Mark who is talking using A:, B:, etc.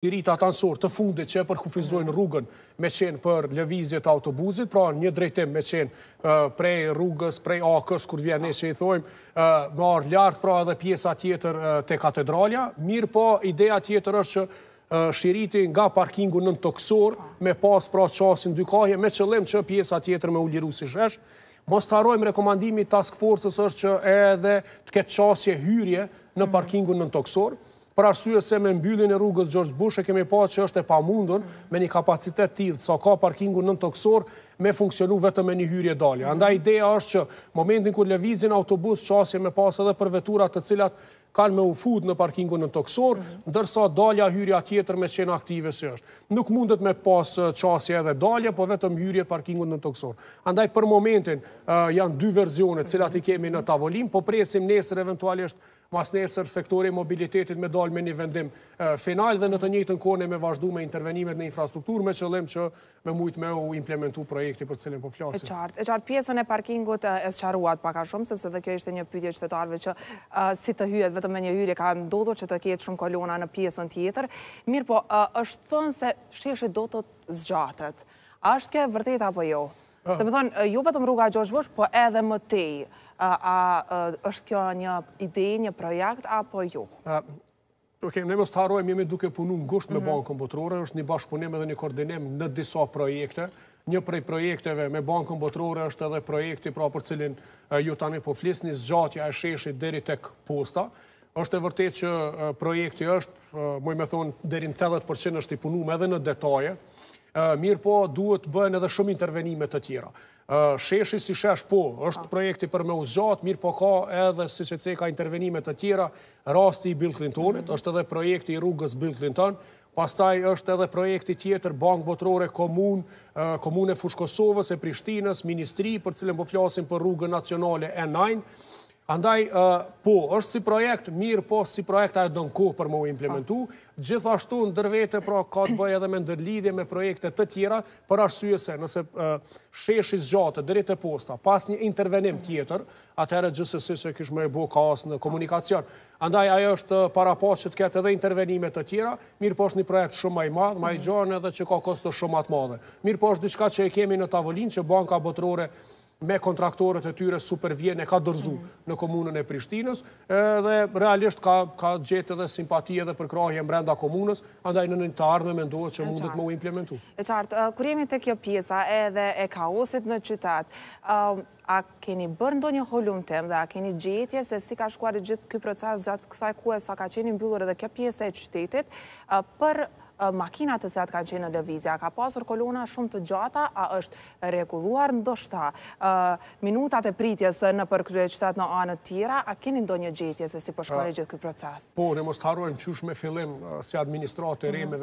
A: Irita ansor të fundit që e rrugën me qenë për levizjet autobuzit, pra një drejtim me qenë prej rrugës, prej akës, kur vjen e që i thojmë, marë lartë pra edhe pjesa tjetër të katedralja. Mirë po, ideja tjetër është që shiriti nga parkingu nën toksor, me pas pra qasin dykahje, me qëllim që pjesa tjetër me liru si shesh. Mos të harojmë rekomandimi task force-ës është që edhe të ketë qasje hyrje në parkingu nën toksorë, për arsye se me mbyllin e rrugës George Bush e kemi pa që është e pa mundun me një kapacitet tjilë, sa ka parkingu në toksor me funksionu vetëm me një hyrje dalje. Anda ideja është që momentin kër levizin autobus qasje me pas edhe për veturat të cilat kanë me ufut në parkingu në toksor, ndërsa dalja hyrja tjetër me qenë aktive së është. Nuk mundet me pas eh, qasje edhe dalje, po vetëm hyrje parkingu në toksor. Andaj për momentin eh, janë dy verzionet cilat i kemi në tavolim, po presim nesër eventualisht mas nesër sektori mobilitetit me dalë me një vendim final dhe në të njëtën kone me vazhdu me intervenimet në infrastruktur me qëllim që me mujtë me u implementu projekti për cilin po flasim. E
B: qartë, e qartë pjesën e parkingut e së qaruat paka shumë, sepse dhe kjo ishte një pytje qëtetarve që si të hyet vetëm me një hyri ka ndodhur që të kjetë shumë kolona në pjesën tjetër. Mirë po, është thënë se sheshe do të zgjatët. A është ke vërtet apo jo? Ah. Dhe me thonë, ju jo vetëm rruga Gjoshbosh, po edhe më tejë a është kjo një ide, një projekt, apo ju?
A: Ok, ne mështë harojmë jemi duke punu në gusht me mhm. Bankën Botrore, është një bashkëpunim edhe një koordinim në disa projekte. Një prej projekteve me Bankën Botrore është edhe projekti pra për cilin ju tani po flisë një zgjatja e sheshi dheri tek posta. është e vërtet që projekti është, mëj i me thonë, dherin 80% është i punu me edhe në detaje, mirë po duhet bëhen edhe shumë intervenimet të tjera. Sheshi si shesh po, është po. projekti për me uzjat, mirë po ka edhe si që ce ka intervenimet të tjera, rasti i Bill Clintonit, mhm. është edhe projekti i rrugës Bill Clinton, pastaj është edhe projekti tjetër, bank botrore komun, komune Fushkosovës e Prishtinës, ministri për cilën po flasim për rrugën nacionale E9, Andaj, po, është si projekt, mirë po, si projekt ajo do në kohë për më u implementu, gjithashtu në dërvete, pra, ka të bëjë edhe me ndërlidhje me projekte të tjera, për arsye se nëse sheshi zgjate, dërrit e posta, pas një intervenim tjetër, atëherë gjithë se se kishë e bo asë në komunikacion. Andaj, ajo është para pas që të ketë edhe intervenimet të tjera, mirë po është një projekt shumë maj madhë, maj gjojnë edhe që ka kosto shumë atë madhë. Mirë po është diçka që e kemi në tavolin që banka botërore me kontraktorët e tyre supervjene ka dërzu mhm. në komunën e Prishtinës dhe realisht ka gjetë edhe simpatie dhe përkrahje mbrenda komunës, andaj në nëntarë me mendohet që mundet më u implementu.
B: E qartë, kur jemi të kjo pjesa edhe e kaosit në qytat, a keni bërndo një holum tem dhe a keni gjetje se si ka shkuar gjithë kjo proces gjatë kësaj kuesa ka qeni mbyllur edhe kjo pjese e qytetit për makinat të cilat kanë qenë në lëvizja, ka pasur kolona shumë të gjata, a është reguluar në Minutat e pritjes në përkryre në anët tira, a keni ndonjë gjetje se si përshkore gjithë këtë proces?
A: Po, ne mos të qush me fillim si administratë e mhm.